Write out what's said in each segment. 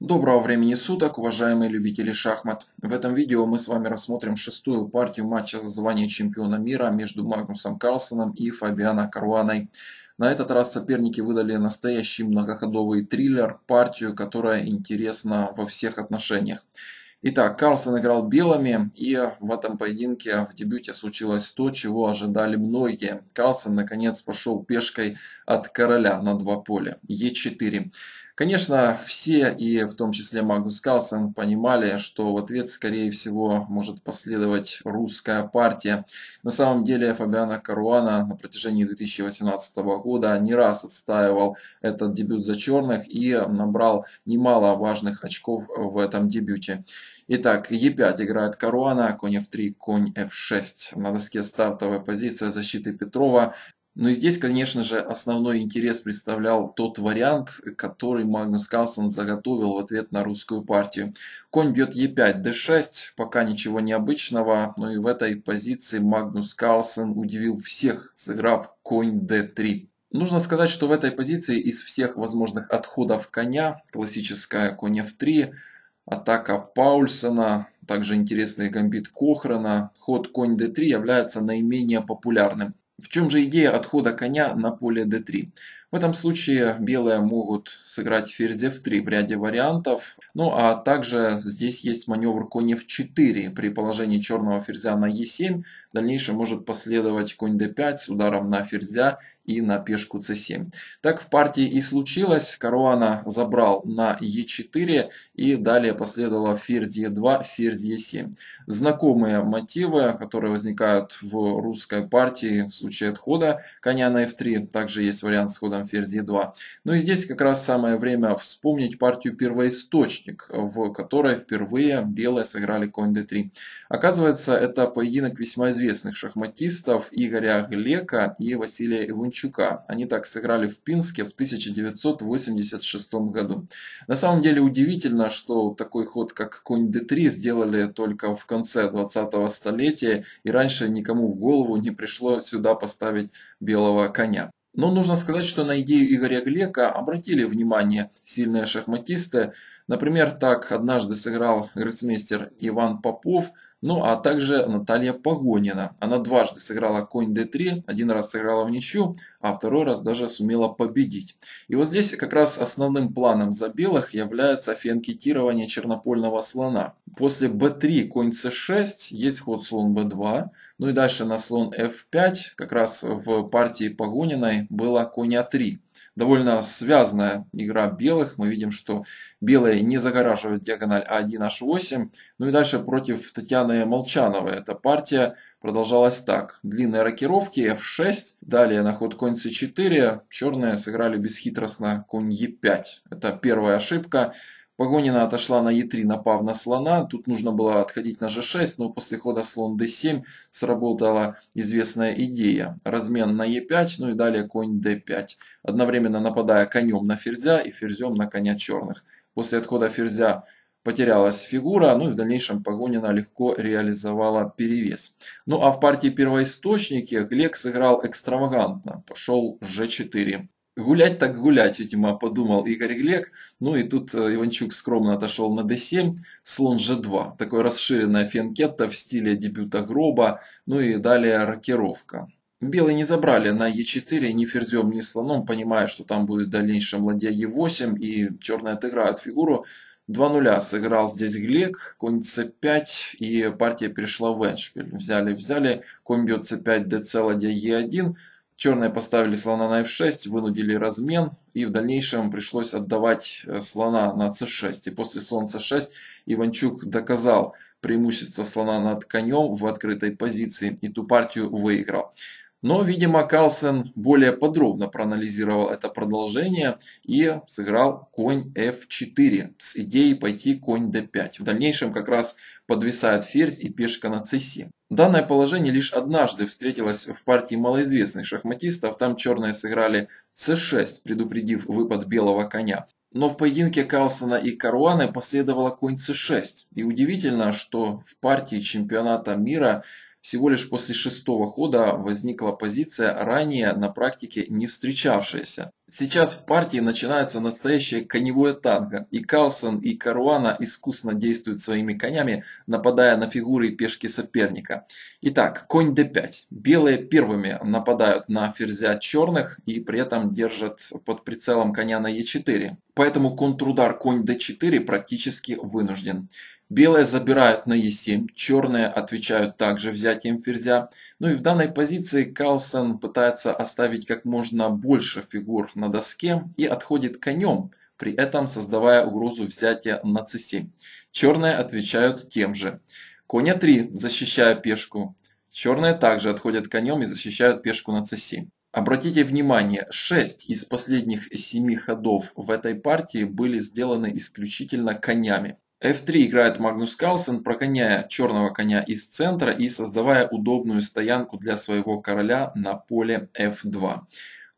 Доброго времени суток, уважаемые любители шахмат! В этом видео мы с вами рассмотрим шестую партию матча за звание чемпиона мира между Магнусом Карлсоном и Фабиано Каруаной. На этот раз соперники выдали настоящий многоходовый триллер, партию, которая интересна во всех отношениях. Итак, Карлсон играл белыми, и в этом поединке в дебюте случилось то, чего ожидали многие. Карлсон наконец пошел пешкой от короля на два поля, Е4. Конечно, все, и в том числе Магнус Карлсон, понимали, что в ответ, скорее всего, может последовать русская партия. На самом деле, Фабиана Каруана на протяжении 2018 года не раз отстаивал этот дебют за черных и набрал немало важных очков в этом дебюте. Итак, Е5 играет Каруана, конь F3, конь F6. На доске стартовая позиция защиты Петрова. Но здесь, конечно же, основной интерес представлял тот вариант, который Магнус Карлсон заготовил в ответ на русскую партию. Конь бьет Е5, Д6, пока ничего необычного, но и в этой позиции Магнус Карлсон удивил всех, сыграв конь Д3. Нужно сказать, что в этой позиции из всех возможных отходов коня, классическая конь f3, атака Паульсона, также интересный гамбит Кохрана, ход конь d3 является наименее популярным. В чем же идея отхода коня на поле d3? В этом случае белые могут сыграть ферзь f3 в ряде вариантов. Ну а также здесь есть маневр конь f4. При положении черного ферзя на e7 в дальнейшем может последовать конь d5 с ударом на ферзя и на пешку c7. Так в партии и случилось. Каруана забрал на e4 и далее последовало ферзь e2, ферзь e7. Знакомые мотивы, которые возникают в русской партии в случае отхода коня на f3. Также есть вариант схода этом ферзь e2. Ну и здесь как раз самое время вспомнить партию первоисточник, в которой впервые белые сыграли конь d3. Оказывается, это поединок весьма известных шахматистов Игоря Глека и Василия Иванчука. Они так сыграли в Пинске в 1986 году. На самом деле удивительно, что такой ход, как конь d3, сделали только в конце 20-го столетия, и раньше никому в голову не пришло сюда поставить белого коня. Но нужно сказать, что на идею Игоря Глека обратили внимание сильные шахматисты. Например, так однажды сыграл гроссмейстер Иван Попов – ну а также Наталья Погонина. Она дважды сыграла конь d3, один раз сыграла в ничью, а второй раз даже сумела победить. И вот здесь как раз основным планом за белых является фианкетирование чернопольного слона. После b3 конь c6 есть ход слон b2, ну и дальше на слон f5 как раз в партии Погониной было коня 3. А довольно связанная игра белых. Мы видим, что белые не загораживают диагональ А1H8. Ну и дальше против Татьяны Молчановой. Эта партия продолжалась так. Длинные рокировки F6, далее на ход конь C4. Черные сыграли бесхитростно конь E5. Это первая ошибка. Погонина отошла на Е3, напав на слона. Тут нужно было отходить на G6, но после хода слон D7 сработала известная идея. Размен на Е5, ну и далее конь D5. Одновременно нападая конем на ферзя и ферзем на коня черных. После отхода ферзя потерялась фигура, ну и в дальнейшем Погонина легко реализовала перевес. Ну а в партии первоисточники Глек сыграл экстравагантно, пошел g4. Гулять так гулять, видимо, подумал Игорь Глек. Ну и тут э, Иванчук скромно отошел на d7, слон g2. Такое расширенное фенкетта в стиле дебюта гроба, ну и далее рокировка. Белые не забрали на e4 ни ферзем, ни слоном, понимая, что там будет в дальнейшем ладья e8, и черные отыграют фигуру. 2-0 сыграл здесь Глек, конь c5, и партия перешла в эндшпиль. Взяли-взяли, конь бьет c5, dc, ладья e1, Черные поставили слона на f6, вынудили размен, и в дальнейшем пришлось отдавать э, слона на c6. И после слона c6 Иванчук доказал преимущество слона над конем в открытой позиции и ту партию выиграл. Но, видимо, Карлсон более подробно проанализировал это продолжение и сыграл конь f4 с идеей пойти конь d5. В дальнейшем как раз подвисает ферзь и пешка на c7. Данное положение лишь однажды встретилось в партии малоизвестных шахматистов. Там черные сыграли c6, предупредив выпад белого коня. Но в поединке Карлсона и Каруаны последовало конь c6. И удивительно, что в партии чемпионата мира всего лишь после шестого хода возникла позиция, ранее на практике не встречавшаяся. Сейчас в партии начинается настоящее коневое танго, и Карлсон и Каруана искусно действуют своими конями, нападая на фигуры и пешки соперника. Итак, конь d5. Белые первыми нападают на ферзя черных и при этом держат под прицелом коня на e4. Поэтому контрудар конь d4 практически вынужден. Белые забирают на Е7, черные отвечают также взятием ферзя. Ну и в данной позиции Калсон пытается оставить как можно больше фигур на доске и отходит конем, при этом создавая угрозу взятия на c7. Черные отвечают тем же. Коня 3, а защищая пешку. Черные также отходят конем и защищают пешку на c7. Обратите внимание, 6 из последних 7 ходов в этой партии были сделаны исключительно конями. F3 играет Магнус Карлсен, прогоняя черного коня из центра и создавая удобную стоянку для своего короля на поле F2.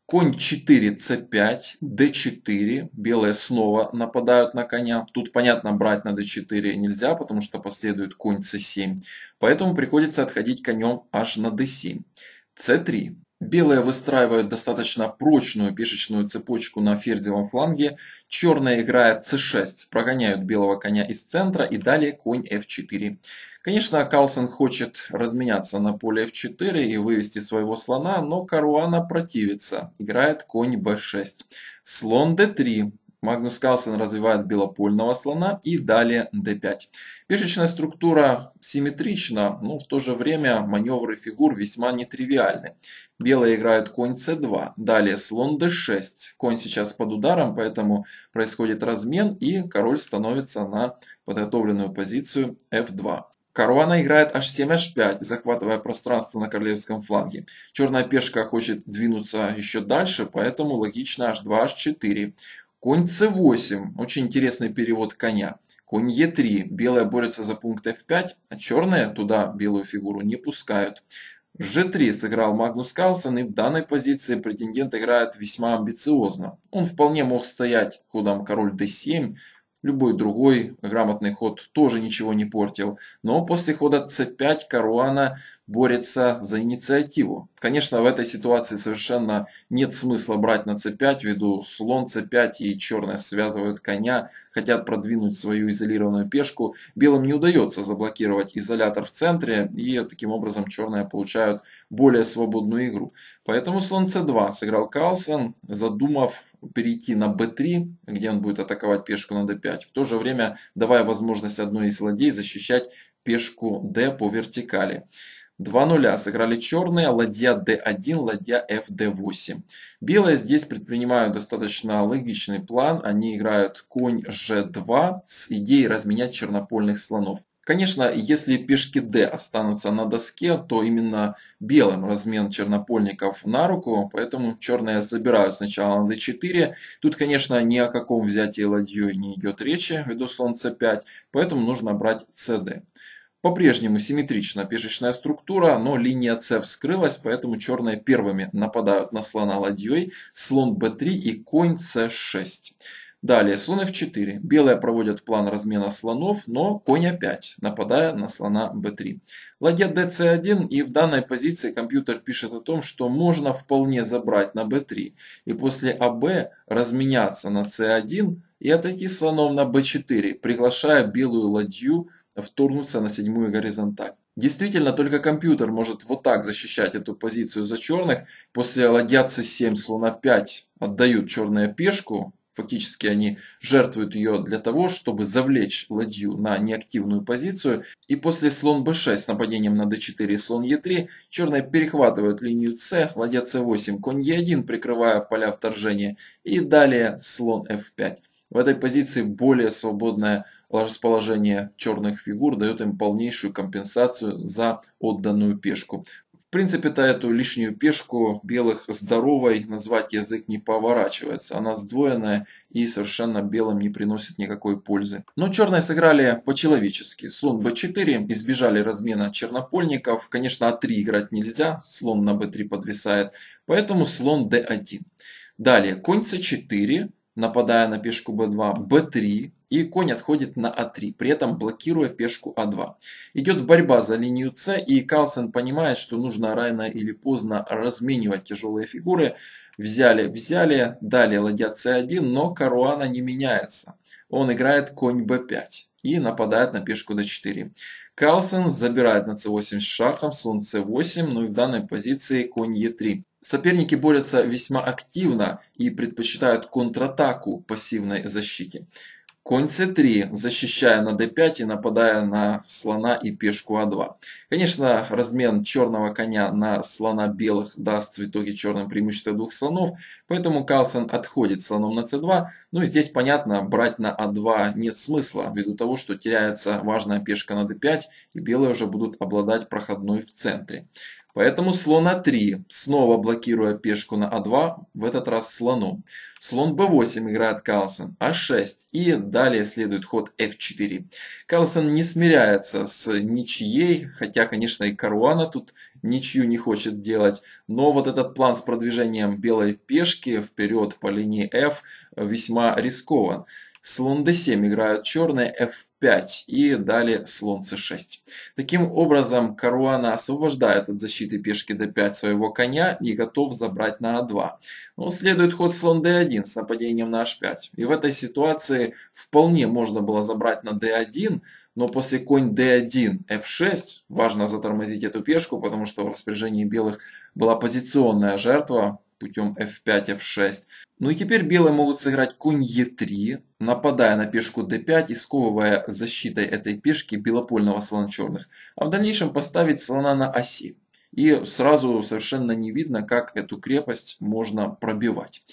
Конь 4, c5, d4, белые снова нападают на коня. Тут, понятно, брать на d4 нельзя, потому что последует конь c7. Поэтому приходится отходить конем аж на d7. c3, Белые выстраивают достаточно прочную пешечную цепочку на ферзевом фланге. Черные играют c6, прогоняют белого коня из центра и далее конь f4. Конечно, Карлсон хочет разменяться на поле f4 и вывести своего слона, но Каруана противится. Играет конь b6. Слон d3. Магнус Карлсон развивает белопольного слона и далее d5. Пешечная структура симметрична, но в то же время маневры фигур весьма нетривиальны. Белые играют конь c2, далее слон d6. Конь сейчас под ударом, поэтому происходит размен и король становится на подготовленную позицию f2. Каруана играет h7, h5, захватывая пространство на королевском фланге. Черная пешка хочет двинуться еще дальше, поэтому логично h2, h4. Конь c8, очень интересный перевод коня. Конь e3, белая борется за пункт f5, а черная туда белую фигуру не пускают. G3 сыграл Магнус Карлсон, и в данной позиции претендент играет весьма амбициозно. Он вполне мог стоять ходом король D7, Любой другой грамотный ход тоже ничего не портил. Но после хода c5 Каруана борется за инициативу. Конечно, в этой ситуации совершенно нет смысла брать на c5, ввиду слон c5 и черные связывают коня, хотят продвинуть свою изолированную пешку. Белым не удается заблокировать изолятор в центре, и таким образом черные получают более свободную игру. Поэтому слон c2 сыграл Карлсон, задумав перейти на b3, где он будет атаковать пешку на d5, в то же время давая возможность одной из ладей защищать пешку d по вертикали. 2-0 сыграли черные, ладья d1, ладья fd8. Белые здесь предпринимают достаточно логичный план. Они играют конь g2 с идеей разменять чернопольных слонов. Конечно, если пешки d останутся на доске, то именно белым размен чернопольников на руку, поэтому черные забирают сначала на d4. Тут, конечно, ни о каком взятии ладьей не идет речи, ввиду солнца 5, поэтому нужно брать cd. По-прежнему симметрична пешечная структура, но линия c вскрылась, поэтому черные первыми нападают на слона ладьей, слон b3 и конь c6. Далее, слон f4. Белые проводят план размена слонов, но конь опять, нападая на слона b3. Ладья dc1, и в данной позиции компьютер пишет о том, что можно вполне забрать на b3. И после аб разменяться на c1 и отойти слоном на b4, приглашая белую ладью вторгнуться на седьмую горизонталь. Действительно, только компьютер может вот так защищать эту позицию за черных. После ладья c7, слона 5 отдают черные пешку, Фактически они жертвуют ее для того, чтобы завлечь ладью на неактивную позицию. И после слон b6 с нападением на d4 и слон e3 черные перехватывают линию c, ладья c8, конь e1, прикрывая поля вторжения. И далее слон f5. В этой позиции более свободное расположение черных фигур дает им полнейшую компенсацию за отданную пешку принципе-то эту лишнюю пешку белых здоровой назвать язык не поворачивается. Она сдвоенная и совершенно белым не приносит никакой пользы. Но черные сыграли по-человечески. Слон b4, избежали размена чернопольников. Конечно, а3 играть нельзя, слон на b3 подвисает. Поэтому слон d1. Далее, конь c4, нападая на пешку b2, b3, и конь отходит на А3, при этом блокируя пешку А2. Идет борьба за линию С, и Карлсон понимает, что нужно рано или поздно разменивать тяжелые фигуры. Взяли, взяли, далее ладья С1, но Каруана не меняется. Он играет конь Б5 и нападает на пешку d4. Карлсон забирает на c8 с шахом, слон с 8 ну и в данной позиции конь е 3 Соперники борются весьма активно и предпочитают контратаку пассивной защите. Конь c3, защищая на d5 и нападая на слона и пешку a а 2 Конечно, размен черного коня на слона белых даст в итоге черным преимущество двух слонов, поэтому Калсон отходит слоном на c2. Ну и здесь, понятно, брать на a а 2 нет смысла, ввиду того, что теряется важная пешка на d5, и белые уже будут обладать проходной в центре. Поэтому слон А3, снова блокируя пешку на А2, в этот раз слоном. Слон Б8 играет Карлсон, А6 и далее следует ход F4. Карлсон не смиряется с ничьей, хотя, конечно, и Каруана тут ничью не хочет делать. Но вот этот план с продвижением белой пешки вперед по линии f весьма рискован. Слон d7 играют черные, f5 и далее слон c6. Таким образом, Каруана освобождает от защиты пешки d5 своего коня и готов забрать на a2. А Но ну, следует ход слон d1 с нападением на h5. И в этой ситуации вполне можно было забрать на d1, но после конь d1, f6, важно затормозить эту пешку, потому что в распоряжении белых была позиционная жертва путем f5, f6. Ну и теперь белые могут сыграть конь e3, нападая на пешку d5 и сковывая защитой этой пешки белопольного слона черных, а в дальнейшем поставить слона на оси. И сразу совершенно не видно, как эту крепость можно пробивать.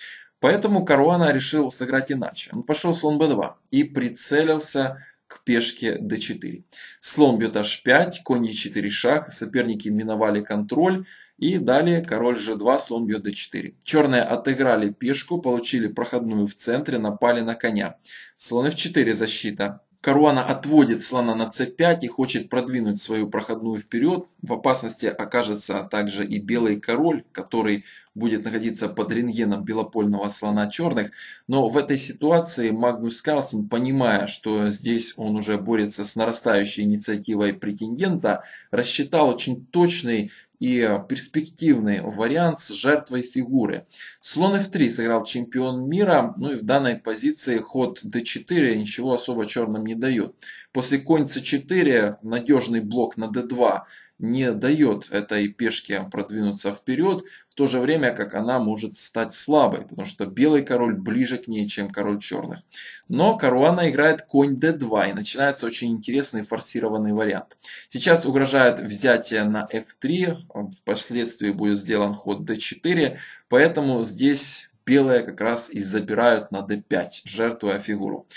Поэтому Каруана решил сыграть иначе. Он пошел слон b2 и прицелился к пешке d4. Слон бьет h5, конь e4 шах, соперники миновали контроль. И далее король g2, слон бьет d4. Черные отыграли пешку, получили проходную в центре, напали на коня. Слон f4 защита. Каруана отводит слона на c5 и хочет продвинуть свою проходную вперед. В опасности окажется также и белый король, который будет находиться под рентгеном белопольного слона черных. Но в этой ситуации Магнус Карлсон, понимая, что здесь он уже борется с нарастающей инициативой претендента, рассчитал очень точный и перспективный вариант с жертвой фигуры. Слон f3 сыграл чемпион мира, ну и в данной позиции ход d4 ничего особо черным не дает. После конь c4 надежный блок на d2 не дает этой пешке продвинуться вперед, в то же время как она может стать слабой, потому что белый король ближе к ней, чем король черных. Но Каруана играет конь d2 и начинается очень интересный форсированный вариант. Сейчас угрожает взятие на f3, впоследствии будет сделан ход d4, поэтому здесь белые как раз и забирают на d5, жертвуя фигуру.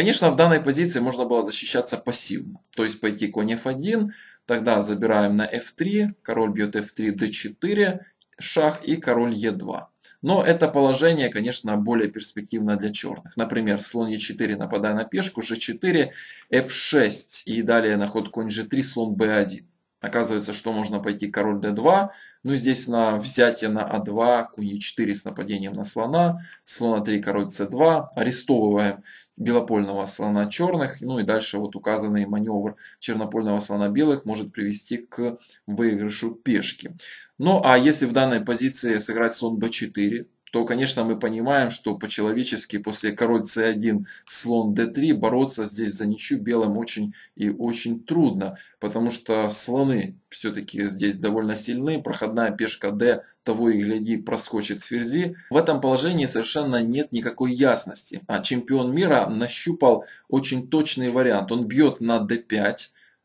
Конечно, в данной позиции можно было защищаться пассивно, то есть пойти конь f1, тогда забираем на f3, король бьет f3, d4, шах и король e2. Но это положение, конечно, более перспективно для черных. Например, слон e4, нападая на пешку, g4, f6 и далее на ход конь g3, слон b1. Оказывается, что можно пойти король d2, ну здесь на взятие на a а 2 конь e4 с нападением на слона, слон a а 3, король c2, арестовываем белопольного слона черных, ну и дальше вот указанный маневр чернопольного слона белых может привести к выигрышу пешки. Ну а если в данной позиции сыграть слон b4, то, конечно, мы понимаем, что по-человечески после король c1, слон d3 бороться здесь за ничью белым очень и очень трудно, потому что слоны все-таки здесь довольно сильны, проходная пешка d того и гляди проскочит ферзи. В этом положении совершенно нет никакой ясности. А чемпион мира нащупал очень точный вариант. Он бьет на d5,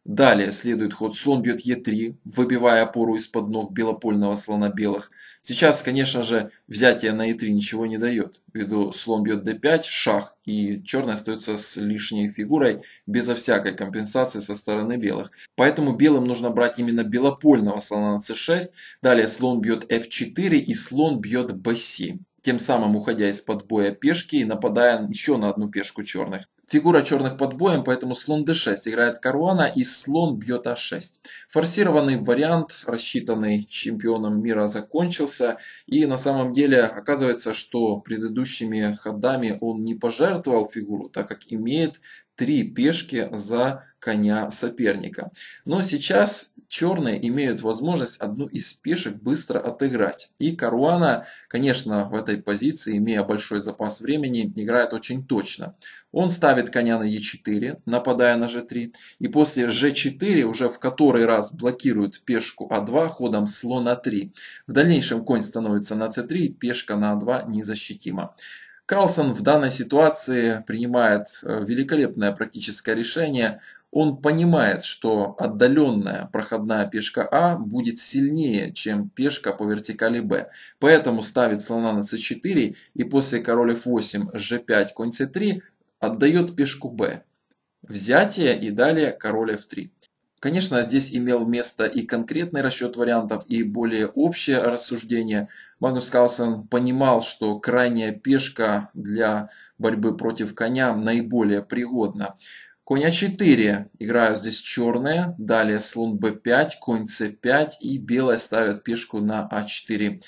Далее следует ход слон бьет Е3, выбивая опору из-под ног белопольного слона белых. Сейчас, конечно же, взятие на Е3 ничего не дает, ввиду слон бьет d5, шах, и черный остается с лишней фигурой, безо всякой компенсации со стороны белых. Поэтому белым нужно брать именно белопольного слона на c6, далее слон бьет f4 и слон бьет b7 тем самым уходя из-под боя пешки и нападая еще на одну пешку черных. Фигура черных под боем, поэтому слон d6 играет корона и слон бьет a6. А Форсированный вариант, рассчитанный чемпионом мира, закончился. И на самом деле оказывается, что предыдущими ходами он не пожертвовал фигуру, так как имеет три пешки за коня соперника. Но сейчас черные имеют возможность одну из пешек быстро отыграть. И Каруана, конечно, в этой позиции, имея большой запас времени, играет очень точно. Он ставит коня на е 4 нападая на g3. И после g4 уже в который раз блокирует пешку а2 ходом слона 3. В дальнейшем конь становится на c3, пешка на а2 незащитима. Карлсон в данной ситуации принимает э, великолепное практическое решение. Он понимает, что отдаленная проходная пешка А будет сильнее, чем пешка по вертикали Б. Поэтому ставит слона на c4 и после король f8, g5, конь c3 отдает пешку Б. Взятие и далее король f3. Конечно, здесь имел место и конкретный расчет вариантов, и более общее рассуждение. Магнус Карлсон понимал, что крайняя пешка для борьбы против коня наиболее пригодна. Конь А4, играют здесь черные, далее слон b5, конь c5 и белая ставят пешку на а4.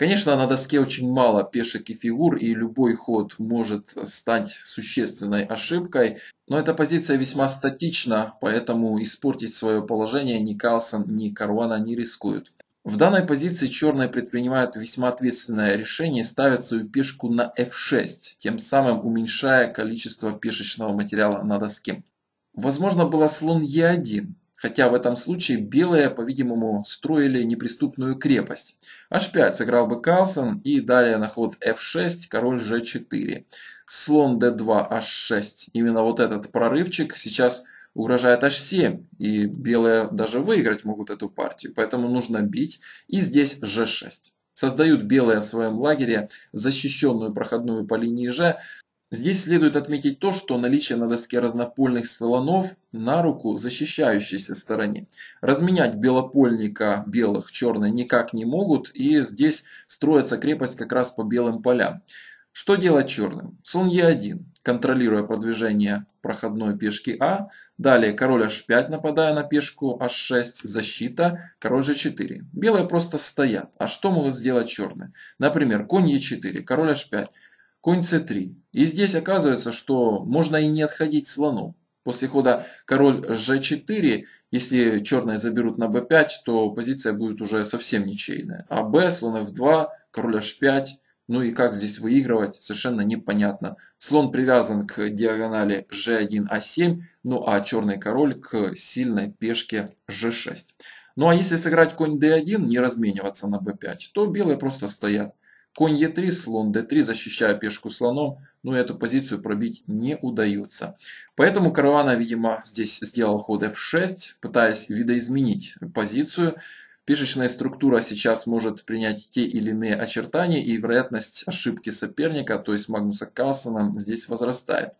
Конечно, на доске очень мало пешек и фигур, и любой ход может стать существенной ошибкой, но эта позиция весьма статична, поэтому испортить свое положение ни Карлсон, ни Карвана не рискуют. В данной позиции черные предпринимают весьма ответственное решение ставят свою пешку на f6, тем самым уменьшая количество пешечного материала на доске. Возможно было слон e1, хотя в этом случае белые, по-видимому, строили неприступную крепость. h5 сыграл бы Калсон и далее на ход f6, король g4. Слон d2, h6. Именно вот этот прорывчик сейчас угрожает h7, и белые даже выиграть могут эту партию, поэтому нужно бить, и здесь g6. Создают белые в своем лагере защищенную проходную по линии G, Здесь следует отметить то, что наличие на доске разнопольных слонов на руку защищающейся стороне. Разменять белопольника белых черные никак не могут, и здесь строится крепость как раз по белым полям. Что делать черным? Слон Е1, контролируя продвижение проходной пешки А. Далее король H5, нападая на пешку H6, защита, король G4. Белые просто стоят. А что могут сделать черные? Например, конь Е4, король H5 конь c3. И здесь оказывается, что можно и не отходить слону. После хода король g4, если черные заберут на b5, то позиция будет уже совсем ничейная. А b, слон f2, король h5, ну и как здесь выигрывать, совершенно непонятно. Слон привязан к диагонали g1a7, а ну а черный король к сильной пешке g6. Ну а если сыграть конь d1, не размениваться на b5, то белые просто стоят. Конь Е3, слон Д3, защищая пешку слоном, но ну эту позицию пробить не удается. Поэтому Каравана, видимо, здесь сделал ход F6, пытаясь видоизменить позицию. Пешечная структура сейчас может принять те или иные очертания, и вероятность ошибки соперника, то есть Магнуса Карлсона, здесь возрастает.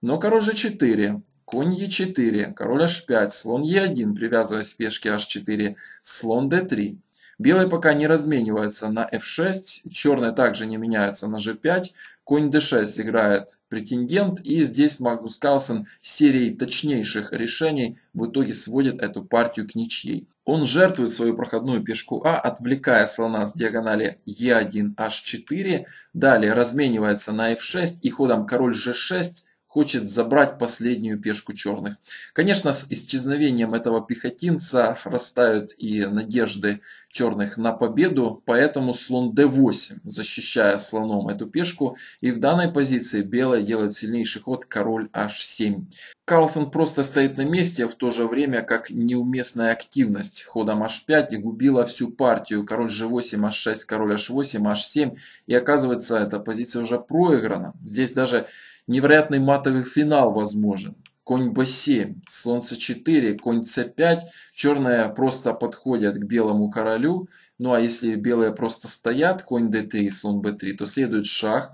Но король g4, конь e4, король h5, слон e1, привязываясь к пешке h4, слон d3. Белые пока не размениваются на f6, черные также не меняются на g5, конь d6 играет претендент, и здесь Магнус Карлсон серией точнейших решений в итоге сводит эту партию к ничьей. Он жертвует свою проходную пешку А, отвлекая слона с диагонали e1, h4, далее разменивается на f6 и ходом король g6 хочет забрать последнюю пешку черных. Конечно, с исчезновением этого пехотинца растают и надежды черных на победу, поэтому слон d8, защищая слоном эту пешку, и в данной позиции белые делают сильнейший ход король h7. Карлсон просто стоит на месте, в то же время как неуместная активность ходом h5 и губила всю партию. Король g8, h6, король h8, h7. И оказывается, эта позиция уже проиграна. Здесь даже Невероятный матовый финал возможен. Конь b7, солнце 4, конь c5. Черные просто подходят к белому королю. Ну а если белые просто стоят, конь d3, слон b3, то следует шах.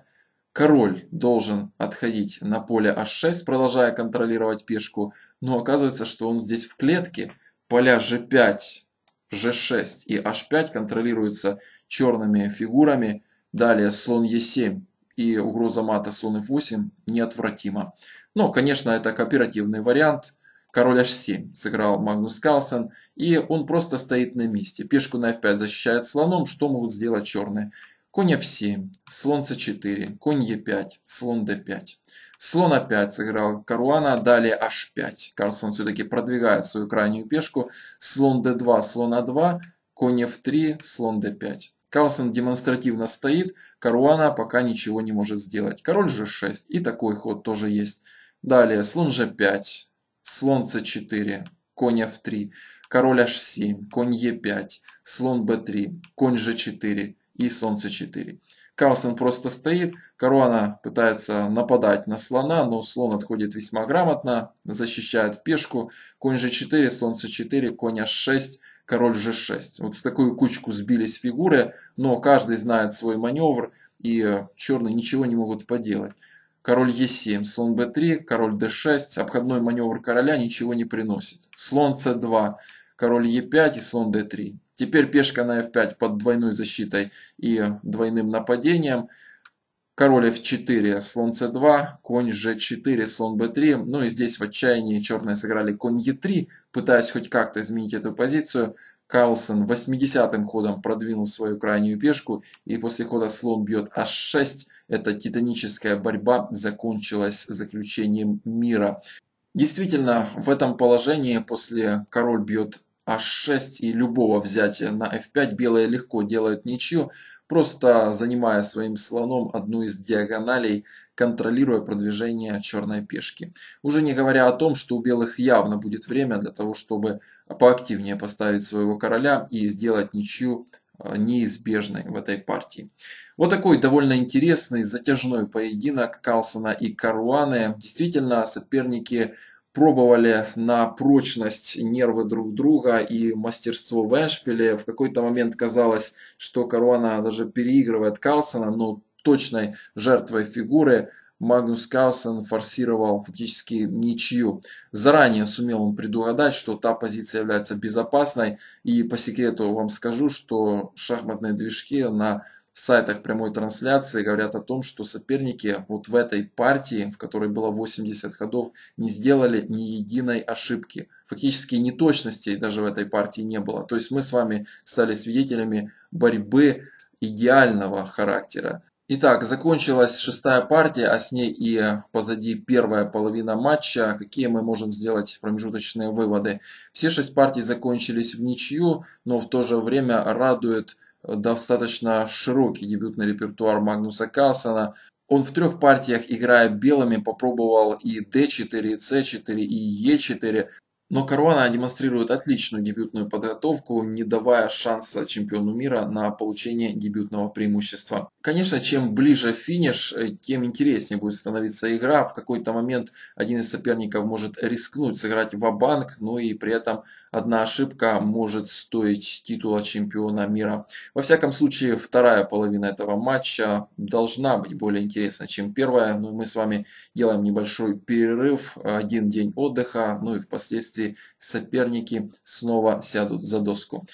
Король должен отходить на поле h6, продолжая контролировать пешку. Но оказывается, что он здесь в клетке. Поля g5, g6 и h5 контролируются черными фигурами. Далее слон e7 и угроза мата слон f8 неотвратима. Но, конечно, это кооперативный вариант. Король h7 сыграл Магнус Карлсон, и он просто стоит на месте. Пешку на f5 защищает слоном, что могут сделать черные? Конь f7, слон c4, конь e5, слон d5. Слон опять а сыграл Каруана, далее h5. Карлсон все-таки продвигает свою крайнюю пешку. Слон d2, слон a2, а конь f3, слон d5. Карлсон демонстративно стоит, Каруана пока ничего не может сделать. Король же 6 и такой ход тоже есть. Далее, слон же 5 слон c4, конь f3, король h7, конь e5, слон b3, конь g4 и слон c4. Карлсон просто стоит, Каруана пытается нападать на слона, но слон отходит весьма грамотно, защищает пешку, конь g4, слон c4, конь h6, король g6. Вот в такую кучку сбились фигуры, но каждый знает свой маневр, и э, черные ничего не могут поделать. Король e7, слон b3, король d6, обходной маневр короля ничего не приносит. Слон c2, король e5 и слон d3. Теперь пешка на f5 под двойной защитой и двойным нападением – Король f4, слон c2, конь g4, слон b3. Ну и здесь в отчаянии черные сыграли конь e3, пытаясь хоть как-то изменить эту позицию. Карлсон 80-м ходом продвинул свою крайнюю пешку, и после хода слон бьет h6. Эта титаническая борьба закончилась заключением мира. Действительно, в этом положении после король бьет h6 и любого взятия на f5 белые легко делают ничью, просто занимая своим слоном одну из диагоналей, контролируя продвижение черной пешки. Уже не говоря о том, что у белых явно будет время для того, чтобы поактивнее поставить своего короля и сделать ничью э, неизбежной в этой партии. Вот такой довольно интересный затяжной поединок Калсона и Каруаны. Действительно, соперники пробовали на прочность нервы друг друга и мастерство в Эншпиле. В какой-то момент казалось, что Каруана даже переигрывает Карлсона, но точной жертвой фигуры Магнус Карлсон форсировал фактически ничью. Заранее сумел он предугадать, что та позиция является безопасной. И по секрету вам скажу, что шахматные движки на сайтах прямой трансляции говорят о том, что соперники вот в этой партии, в которой было 80 ходов, не сделали ни единой ошибки. Фактически неточностей даже в этой партии не было. То есть мы с вами стали свидетелями борьбы идеального характера. Итак, закончилась шестая партия, а с ней и позади первая половина матча. Какие мы можем сделать промежуточные выводы? Все шесть партий закончились в ничью, но в то же время радует достаточно широкий дебютный репертуар Магнуса Кассана. Он в трех партиях, играя белыми, попробовал и d4, и c4, и e4. Но Каруана демонстрирует отличную дебютную подготовку, не давая шанса чемпиону мира на получение дебютного преимущества. Конечно, чем ближе финиш, э, тем интереснее будет становиться игра. В какой-то момент один из соперников может рискнуть сыграть в банк но и при этом одна ошибка может стоить титула чемпиона мира. Во всяком случае, вторая половина этого матча должна быть более интересна, чем первая. Но ну, мы с вами делаем небольшой перерыв, один день отдыха, ну и впоследствии если соперники снова сядут за доску.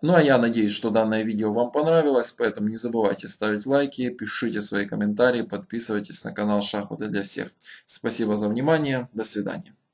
Ну а я надеюсь, что данное видео вам понравилось, поэтому не забывайте ставить лайки, пишите свои комментарии, подписывайтесь на канал Шахматы для всех. Спасибо за внимание, до свидания.